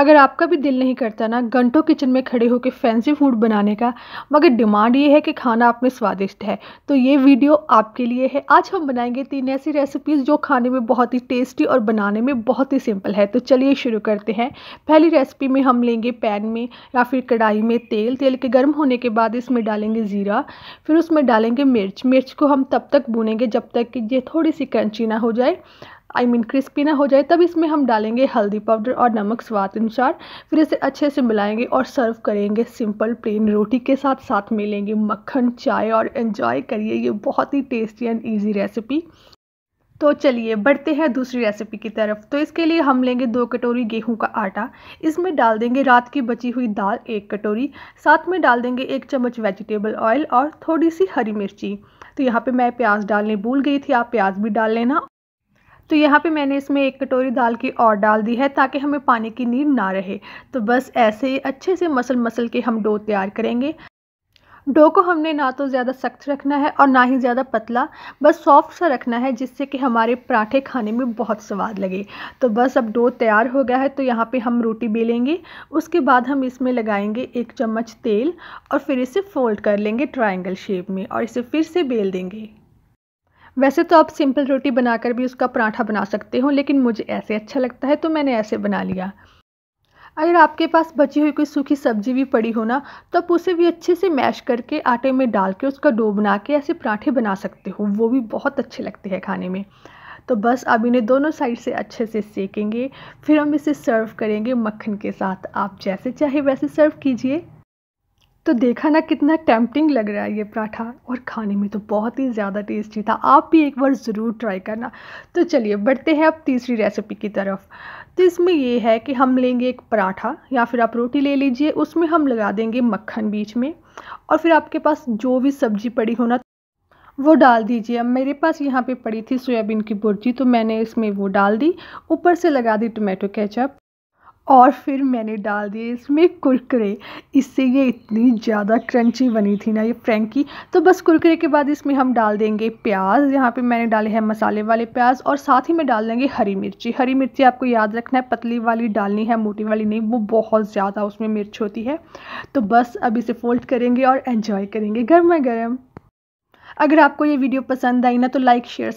अगर आपका भी दिल नहीं करता ना घंटों किचन में खड़े होकर फैंसी फूड बनाने का मगर डिमांड ये है कि खाना आप में स्वादिष्ट है तो ये वीडियो आपके लिए है आज हम बनाएंगे तीन ऐसी रेसिपीज़ जो खाने में बहुत ही टेस्टी और बनाने में बहुत ही सिंपल है तो चलिए शुरू करते हैं पहली रेसिपी में हम लेंगे पैन में या फिर कढ़ाई में तेल तेल के गर्म होने के बाद इसमें डालेंगे ज़ीरा फिर उसमें डालेंगे मिर्च मिर्च को हम तब तक भूनेंगे जब तक कि ये थोड़ी सी क्रंची ना हो जाए आई मीन क्रिस्पी ना हो जाए तब इसमें हम डालेंगे हल्दी पाउडर और नमक स्वाद अनुसार फिर इसे अच्छे से मिलाएंगे और सर्व करेंगे सिंपल प्लेन रोटी के साथ साथ मिलेंगे मक्खन चाय और एंजॉय करिए ये बहुत ही टेस्टी एंड ईजी रेसिपी तो चलिए बढ़ते हैं दूसरी रेसिपी की तरफ तो इसके लिए हम लेंगे दो कटोरी गेहूं का आटा इसमें डाल देंगे रात की बची हुई दाल एक कटोरी साथ में डाल देंगे एक चम्मच वेजिटेबल ऑयल और थोड़ी सी हरी मिर्ची तो यहाँ पे मैं प्याज डालने भूल गई थी आप प्याज भी डाल लेना तो यहाँ पे मैंने इसमें एक कटोरी दाल की और डाल दी है ताकि हमें पानी की नींद ना रहे तो बस ऐसे ही अच्छे से मसल मसल के हम डो तैयार करेंगे डो को हमने ना तो ज़्यादा सख्त रखना है और ना ही ज़्यादा पतला बस सॉफ्ट सा रखना है जिससे कि हमारे पराठे खाने में बहुत स्वाद लगे तो बस अब डो तैयार हो गया है तो यहाँ पे हम रोटी बेलेंगे उसके बाद हम इसमें लगाएंगे एक चम्मच तेल और फिर इसे फोल्ड कर लेंगे ट्रायंगल शेप में और इसे फिर से बेल देंगे वैसे तो आप सिंपल रोटी बनाकर भी उसका पराठा बना सकते हो लेकिन मुझे ऐसे अच्छा लगता है तो मैंने ऐसे बना लिया अगर आपके पास बची हुई कोई सूखी सब्जी भी पड़ी हो ना तो आप उसे भी अच्छे से मैश करके आटे में डाल के उसका डो बना के ऐसे पराठे बना सकते हो वो भी बहुत अच्छे लगते हैं खाने में तो बस अब इन्हें दोनों साइड से अच्छे से सेकेंगे फिर हम इसे सर्व करेंगे मक्खन के साथ आप जैसे चाहे वैसे सर्व कीजिए तो देखा ना कितना टेम्पटिंग लग रहा है ये पराठा और खाने में तो बहुत ही ज़्यादा टेस्टी था आप भी एक बार ज़रूर ट्राई करना तो चलिए बढ़ते हैं अब तीसरी रेसिपी की तरफ तो इसमें ये है कि हम लेंगे एक पराठा या फिर आप रोटी ले लीजिए उसमें हम लगा देंगे मक्खन बीच में और फिर आपके पास जो भी सब्ज़ी पड़ी हो ना वो डाल दीजिए अब मेरे पास यहाँ पर पड़ी थी सोयाबीन की भुर्जी तो मैंने इसमें वो डाल दी ऊपर से लगा दी टोमेटो केचप और फिर मैंने डाल दिए इसमें कुरकुरे इससे ये इतनी ज़्यादा क्रंची बनी थी ना ये फ्रेंकी तो बस कुरकुरे के बाद इसमें हम डाल देंगे प्याज यहाँ पे मैंने डाले हैं मसाले वाले प्याज और साथ ही में डाल देंगे हरी मिर्ची हरी मिर्ची आपको याद रखना है पतली वाली डालनी है मोटी वाली नहीं वो बहुत ज़्यादा उसमें मिर्च होती है तो बस अब इसे फोल्ड करेंगे और इन्जॉय करेंगे गर्मा गर्म अगर आपको ये वीडियो पसंद आई ना तो लाइक शेयर